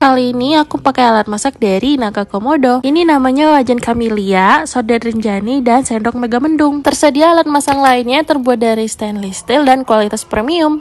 Kali ini aku pakai alat masak dari Naga Komodo. Ini namanya wajan kamilia, soda rinjani, dan sendok megamendung. Tersedia alat masak lainnya terbuat dari stainless steel dan kualitas premium.